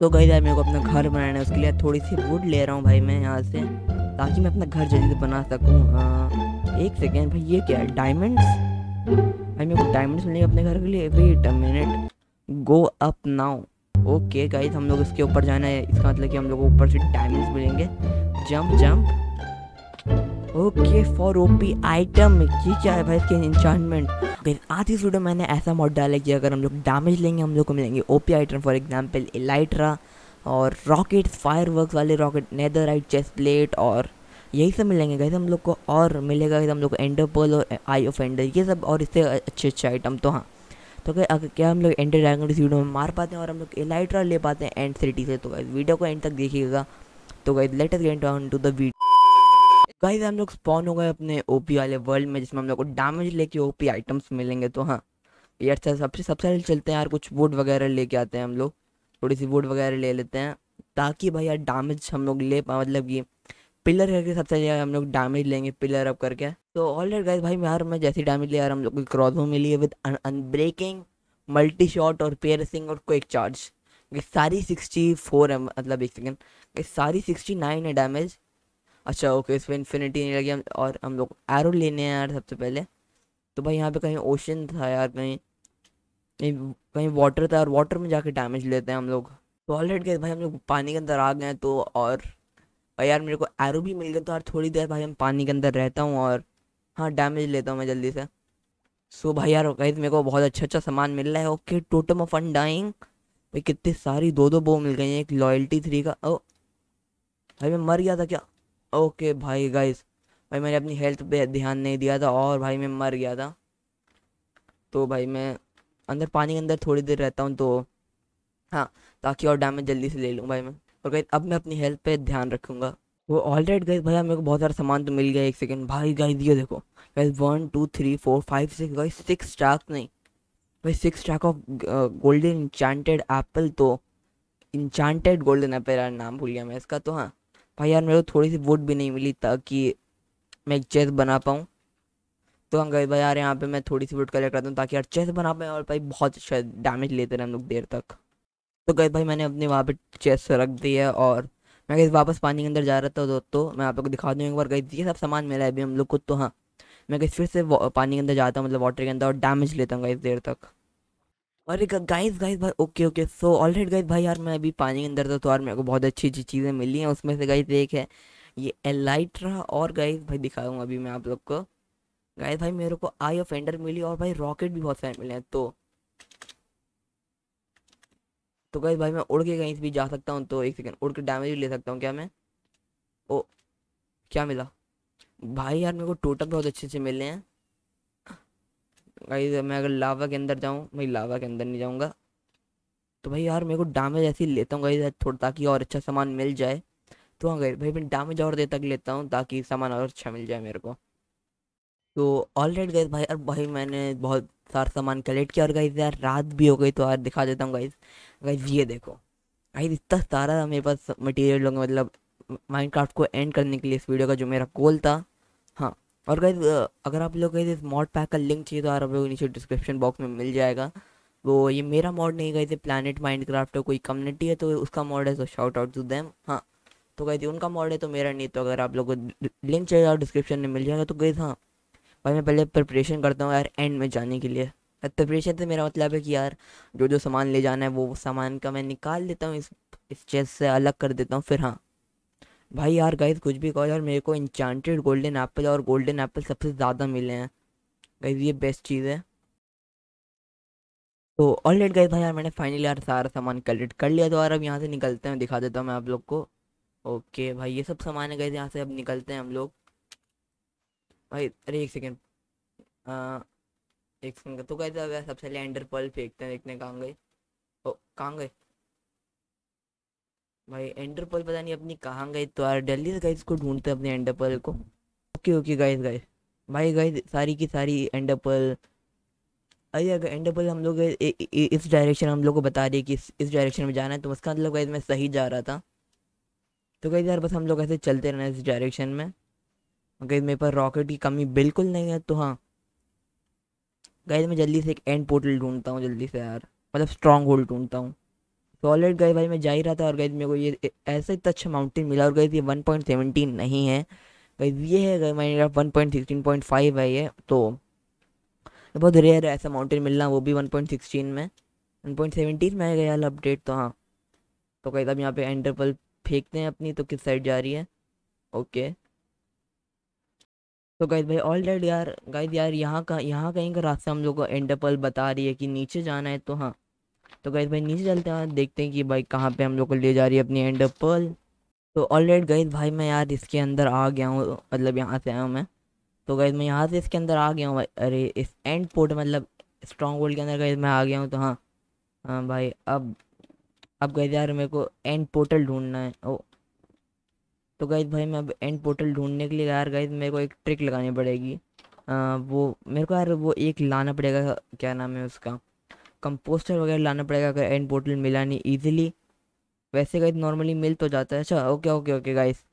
तो गई यार मेरे को अपना घर बनाना है उसके लिए थोड़ी सी वुड ले रहा हूँ भाई मैं यहाँ से ताकि मैं अपना घर जल्दी से बना सकूँ हाँ एक सेकेंड भाई ये क्या है डायमंड्स भाई मेरे को डायमंड्स मिलेंगे अपने घर के लिए wait a minute go up now okay guys हम लोग इसके ऊपर जाना है इसका मतलब कि हम लोग ऊपर से डायमंड्स मिलेंगे jump jump okay for OP item ये क्या है भाई इसके इंचार्टमेंट लेकिन आज इस वीडियो मैंने ऐसा मॉड डाला कि अगर हम लोग डैमेज लेंगे हम लोग को मिलेंगे O P item for example elytra और रॉकेट फायर वाले रॉकेट नेदरराइट चेस्ट प्लेट और यही सब मिलेंगे कैसे हम लोग को और मिलेगा कैसे हम लोग को एंडर और आई ऑफ एंडर ये सब और इससे अच्छे अच्छे आइटम तो हाँ तो क्या अगर क्या हम लोग एंडर ड्रैगन इस वीडियो में मार पाते हैं और हम लोग एलाइट्रा ले पाते हैं एंड सिटी से तो वीडियो को एंड तक देखिएगा तो guys latest get on to the video guys हम लोग स्पॉन हो गए अपने ओपी वाले वर्ल्ड में जिसमें हम लोग को डैमेज लेके ओपी आइटम्स मिलेंगे तो हाँ ये अच्छा सबसे सबसे पहले चलते हैं यार कुछ वुड वगैरह लेके आते हैं हम लोग थोड़ी सी वुड वगैरह ले लेते हैं ताकि भाई यार डैमेज हम लोग ले पाए मतलब कि पिलर करके सबसे ज़्यादा हम लोग डैमेज लेंगे पिलर अप करके तो ऑल राइट गाइज भाई यार मैं जैसे डैमेज लिया यार हम लोग को क्रॉसबो मिली है विद अनब्रेकिंग मल्टी शॉट और पेयरसिंग और क्विक चार्ज सारी सिक्सटी फोर है मतलब एक सेकेंड सारी सिक्सटी नाइन है डैमेज अच्छा ओके इसमें इन्फिनिटी नहीं लगी हम और हम लोग एरो लेने हैं यार सबसे पहले तो भाई यहाँ पे कहीं ओशन था यार कहीं कहीं कहीं वाटर था और वाटर में जाके डैमेज लेते हैं हम लोग तो ऑलरेडी गए भाई हम लोग पानी के अंदर आ गए तो और भाई यार मेरे को एरो भी मिल गया तो यार थोड़ी देर भाई हम पानी के अंदर रहता हूँ और हाँ डैमेज लेता हूँ मैं जल्दी से सो so, भाई यार कहीं मेरे को बहुत अच्छा अच्छा सामान मिल रहा है ओके टोटम ऑफ अनडाइंग भाई कितनी सारी दो दो बो मिल गई हैं एक लॉयल्टी थ्री का ओ भाई मैं मर गया था क्या ओके भाई गाइस भाई मैंने अपनी हेल्थ पे ध्यान नहीं दिया था और भाई मैं मर गया था तो भाई मैं अंदर पानी के अंदर थोड़ी देर रहता हूँ तो हाँ ताकि और डैमेज जल्दी से ले लूँ भाई मैं और गाइस अब मैं अपनी हेल्थ पे ध्यान रखूँगा वो ऑल राइट गाइस भैया मेरे को बहुत सारा सामान तो मिल गया एक सेकेंड भाई गाइस ये देखो guys one two three four five six guys six stack नहीं भाई six stack of golden enchanted apple तो इंचांटेड गोल्डन एप्पल नाम भूल गया मैं इसका तो हाँ भाई यार मेरे को थोड़ी सी वुड भी नहीं मिली ताकि मैं एक चेस बना पाऊँ तो हम गए भाई यार यहाँ पे मैं थोड़ी सी वुड कलेक्ट करता हूँ ताकि यार चेस बना पाएँ और भाई बहुत शायद अच्छा डैमेज लेते रहे हम लोग देर तक तो गए भाई मैंने अपने वहाँ पे चेस रख दी है और मैं गई वापस पानी के अंदर जा रहा था दोस्तों तो मैं आप लोग को दिखा दूँ एक बार गई ये सब सामान मिला है अभी हम लोग को तो हाँ मैं कहीं फिर से पानी के अंदर जाता हूँ मतलब वाटर के अंदर और डैमेज लेता हूँ गई देर तक और एक गाइस गाइस भाई okay okay so all right guys भाई यार मैं अभी पानी के अंदर था तो यार मेरे को बहुत अच्छी अच्छी चीज़ें मिली हैं उसमें से गाइस एक है ये एलाइट्रा और गाइस भाई दिखाऊंगा अभी मैं आप लोग को गाइस भाई मेरे को आई ऑफ एंडर मिली और भाई रॉकेट भी बहुत सारे मिले हैं तो तो गाइस भाई मैं उड़ के कहीं भी जा सकता हूँ तो एक सेकेंड उड़ के डैमेज ले सकता हूँ क्या मैं ओ क्या मिला भाई यार मेरे को टोटल बहुत अच्छे अच्छे मिले हैं गाइज मैं अगर लावा के अंदर जाऊँ भाई लावा के अंदर नहीं जाऊँगा तो भाई यार मेरे को डैमेज ऐसे ही लेता हूँ गाइज थोड़ा ताकि और अच्छा सामान मिल जाए तो हाँ गई भाई मैं डैमेज और देर तक लेता हूँ ताकि सामान और अच्छा मिल जाए मेरे को तो ऑल राइट गई भाई यार भाई मैंने बहुत सारा सामान कलेक्ट किया और गाइज यार रात भी हो गई तो यार दिखा देता हूँ गाइज गाइज ये देखो गाइज इतना सारा मेरे पास मटेरियल होंगे मतलब माइनक्राफ्ट को एंड करने के लिए इस वीडियो का जो मेरा गोल था और गैस अगर आप लोग इस मॉड पैक का लिंक चाहिए तो आप लोग नीचे डिस्क्रिप्शन बॉक्स में मिल जाएगा वो ये मेरा मॉड नहीं गए थे प्लानट माइंड क्राफ्ट कोई कम्युनिटी है तो उसका मॉड है तो शॉर्ट आउट टू दैम हाँ तो गए उनका मॉड है तो मेरा नहीं तो अगर आप लोग को लिंक चाहिए और डिस्क्रिप्शन में मिल जाएगा तो गए हाँ भाई मैं पहले प्रिपरेशन करता हूँ यार एंड में जाने के लिए प्रिपरेशन से मेरा मतलब है कि यार जो जो सामान ले जाना है वो सामान का मैं निकाल देता हूँ इस इस चेस से अलग कर देता हूँ फिर हाँ भाई यार गाइज कुछ भी कहो यार मेरे को इंचांटेड गोल्डन एप्पल और गोल्डन एप्पल सबसे ज़्यादा मिले हैं गाइज ये बेस्ट चीज़ है तो ऑलरेडी गए भाई यार मैंने फाइनली यार सारा सामान कलेक्ट कर लिया तो यार अब यहाँ से निकलते हैं दिखा देता हूँ मैं आप लोग को ओके भाई ये सब सामान है गए यहाँ से अब निकलते हैं हम लोग भाई अरे एक सेकेंड एक सेकेंड तो गए सबसे लैंडर पल फेंकते हैं देखने कहाँ गए ओ कहाँ गए भाई एंडरपल पता नहीं अपनी कहाँ गई तो यार डेली से गाइज को ढूंढते अपने एंडरपल को ओके ओके गाइज गाइज भाई गाइज सारी की सारी एंडरपल अरे अगर एंडरपल हम लोग इस डायरेक्शन हम लोग को बता रही कि इस, इस डायरेक्शन में जाना है तो उसका मतलब गाइज मैं सही जा रहा था तो गई यार बस हम लोग ऐसे चलते रहना इस डायरेक्शन में गाइस मेरे पास रॉकेट की कमी बिल्कुल नहीं है तो हाँ गई मैं जल्दी से एक एंड पोर्टल ढूंढता हूँ जल्दी से यार मतलब स्ट्रॉन्ग होल्ड ढूंढता हूँ तो गए भाई मैं जा ही रहा था और गई मेरे को ये ऐसा इतना अच्छा माउंटेन मिला और गई ये वन पॉइंट सेवनटीन नहीं है गई ये है गई माइंड one point sixteen point five है ये तो बहुत रेयर है ऐसा माउंटेन मिलना वो भी वन पॉइंट सिक्सटीन में वन पॉइंट सेवनटीन में गया अपडेट तो हाँ तो कहीं अब यहाँ पे एंटरपल फेंकते हैं अपनी तो किस साइड जा रही है ओके तो गाइज भाई ऑल डेड यार गाइज यार यहाँ का यहाँ कहीं का रास्ता हम लोग को एंटरपल बता रही है कि नीचे जाना है तो हाँ तो गैस भाई नीचे चलते हैं देखते हैं कि भाई कहाँ पे हम लोग को ले जा रही है अपनी एंड पर्ल तो ऑलरेडी गैस भाई मैं यार इसके अंदर आ गया हूँ मतलब यहाँ से आया हूँ मैं तो गैस मैं यहाँ से इसके अंदर आ गया हूँ भाई अरे इस एंड पोर्ट मतलब स्ट्रॉन्ग होल्ड के अंदर गैस मैं आ गया हूँ तो हाँ हाँ भाई अब अब गए यार मेरे को एंड पोर्टल ढूंढना है ओ तो गैस भाई मैं अब एंड पोर्टल ढूंढने के लिए यार गैस मेरे को एक ट्रिक लगानी पड़ेगी आ, वो मेरे को यार वो एक लाना पड़ेगा क्या नाम है उसका कंपोस्टर वगैरह लाना पड़ेगा अगर एंड बोटल मिला नहीं ईजिली वैसे गाइस नॉर्मली मिल तो जाता है अच्छा ओके ओके ओके गाइस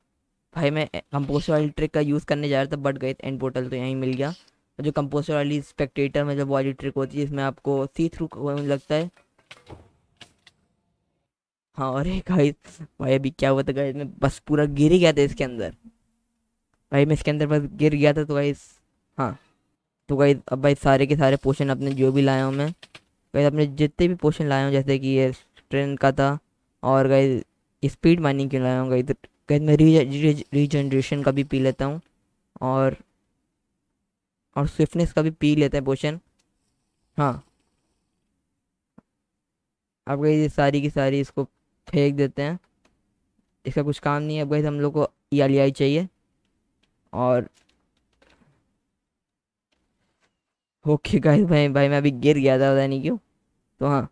भाई मैं कंपोस्टर वाली ट्रिक का यूज़ करने जा रहा था बट गई एंड बोटल तो यहीं मिल गया जो कंपोस्टर वाली स्पेक्टेटर में जब वाली ट्रिक होती है इसमें आपको सी थ्रू लगता है हाँ अरे गाइस भाई अभी क्या हुआ था गाइस मैं बस पूरा गिर ही गया था इसके अंदर भाई मैं इसके अंदर बस गिर गया था तो गाइस हाँ तो गाइस अब भाई सारे के सारे पोशन अपने जो भी लाया हूँ मैं गई अपने जितने भी पोर्शन लाए हों जैसे कि ये ट्रेन का था और गई स्पीड माइनिंग क्यों लाया हूँ गई गई मैं रीजनरेशन का भी पी लेता हूँ और और स्विफ्टनेस का भी पी लेते हैं पोशन हाँ अब गई ये सारी की सारी इसको फेंक देते हैं इसका कुछ काम नहीं है अब गई हम लोग को ई e e चाहिए और ओके गाइस भाई भाई मैं अभी गिर गया था पता नहीं क्यों तो हाँ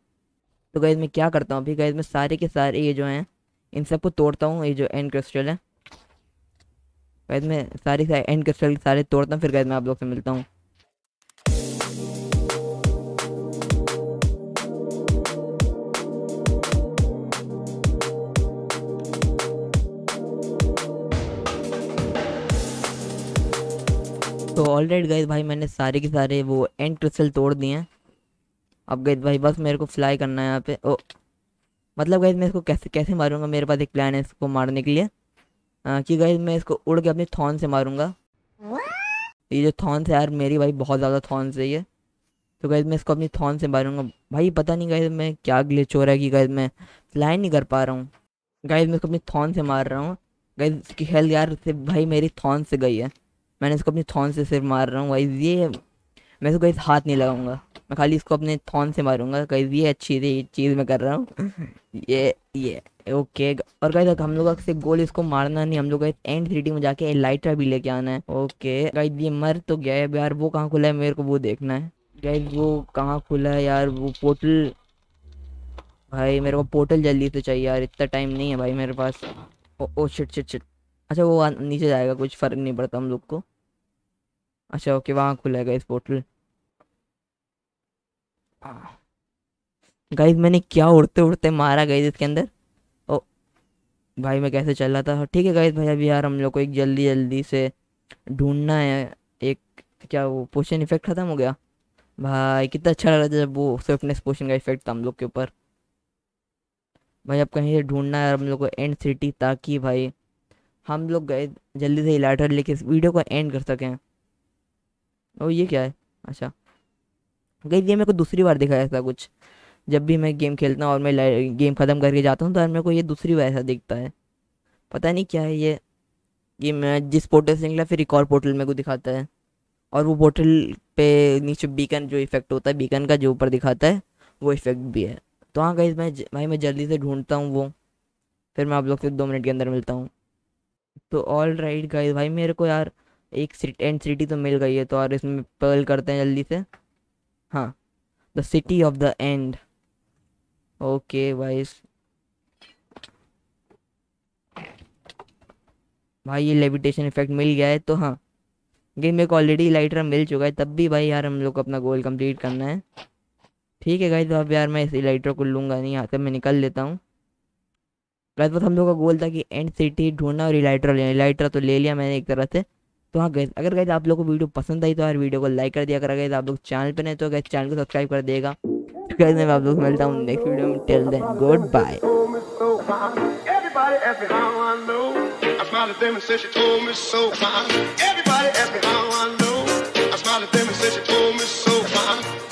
तो गाइस मैं क्या करता हूँ अभी गाइस मैं सारे के सारे ये जो हैं इन सबको तोड़ता हूँ ये जो एंड क्रिस्टल है गाइस मैं सारे एंड क्रिस्टल सारे तोड़ता हूँ फिर गाइस मैं आप लोग से मिलता हूँ तो ऑलरेडी गए भाई मैंने सारे के सारे वो एंड क्रिस्टल तोड़ दिए हैं अब गए भाई बस मेरे को फ्लाई करना है यहाँ पे ओ मतलब गए मैं इसको कैसे कैसे मारूंगा मेरे पास एक प्लान है इसको मारने के लिए आ, कि गए मैं इसको उड़ के अपने थॉन से मारूंगा ये जो थॉन से यार मेरी भाई बहुत ज़्यादा थॉन से ये तो गए मैं इसको अपनी थॉन से मारूंगा भाई पता नहीं गए मैं क्या ग्लिच हो रहा है कि गए मैं फ्लाई नहीं कर पा रहा हूँ गैस मैं इसको अपनी थॉन से मार रहा हूँ गैस इसकी हेल्थ यार से भाई मेरी थॉन से गई है मैंने इसको अपने थॉन से सिर्फ मार रहा हूँ गाइज ये मैं इसको गाइज हाथ नहीं लगाऊंगा मैं खाली इसको अपने थॉन से मारूंगा गाइज ये अच्छी थी चीज़ मैं कर रहा हूँ ये ये ओके और गाइज हम लोग सिर्फ गोल इसको मारना नहीं हम लोग गाइज एंड थ्री में जाके लाइटर भी लेके आना है ओके गाइज ये मर तो गया है यार वो कहाँ खुला है मेरे को वो देखना है गाइज वो कहाँ खुला है यार वो पोर्टल भाई मेरे को पोर्टल जल्दी से चाहिए यार इतना टाइम नहीं है भाई मेरे पास oh, oh shit shit shit अच्छा वो नीचे जाएगा कुछ फ़र्क नहीं पड़ता हम लोग को अच्छा ओके वहाँ खुलेगा इस पोर्टल गाइज मैंने क्या उड़ते उड़ते मारा गई इसके अंदर ओ oh. भाई मैं कैसे चल रहा था ठीक है गाइज भाई अभी यार हम लोग को एक जल्दी जल्दी से ढूंढना है एक क्या वो पोशन इफेक्ट ख़त्म हो गया भाई कितना अच्छा लग रहा था जब वो स्विफ्टनेस पोशन का इफेक्ट था हम लोग के ऊपर भाई अब कहीं से ढूंढना है हम लोग को एंड सिटी ताकि भाई हम लोग गए जल्दी से इलाटर लेके इस वीडियो को एंड कर सकें ओ ये क्या है अच्छा गई ये मेरे को दूसरी बार दिखा ऐसा कुछ जब भी मैं गेम खेलता हूँ और मैं गेम ख़त्म करके जाता हूँ तो यार मेरे को ये दूसरी बार ऐसा दिखता है पता नहीं क्या है ये कि मैं जिस पोर्टल से निकला फिर एक और पोर्टल मेरे को दिखाता है और वो पोर्टल पे नीचे बीकन जो इफेक्ट होता है बीकन का जो ऊपर दिखाता है वो इफेक्ट भी है तो हाँ गई मैं भाई मैं जल्दी से ढूंढता हूँ वो फिर मैं आप लोग से दो मिनट के अंदर मिलता हूँ तो ऑल राइट गाइज भाई मेरे को यार एक एंड सिटी तो मिल गई है तो और इसमें पर्ल करते हैं जल्दी से हाँ the city of the end okay guys भाई ये लेविटेशन इफेक्ट मिल गया है तो हाँ गेम में ऑलरेडी लाइटर मिल चुका है तब भी भाई यार हम लोग को अपना गोल कंप्लीट करना है ठीक है गाइज तो अब यार मैं इस लाइटर को लूँगा नहीं यहाँ से मैं निकल लेता हूँ गलत बस हम लोग का गोल था कि एंड सिटी ढूंढना और इलाइटर लेना इलाइटर तो ले लिया मैंने एक तरह से तो हाँ गैस अगर गैस आप लोगों को वीडियो पसंद आई तो यार वीडियो को लाइक कर दिया अगर गैस आप लोग चैनल पर नहीं तो गैस चैनल को सब्सक्राइब कर देगा गैस तो मैं आप लोग मिलता हूँ नेक्स्ट वीडियो में टेल देन गुड बाय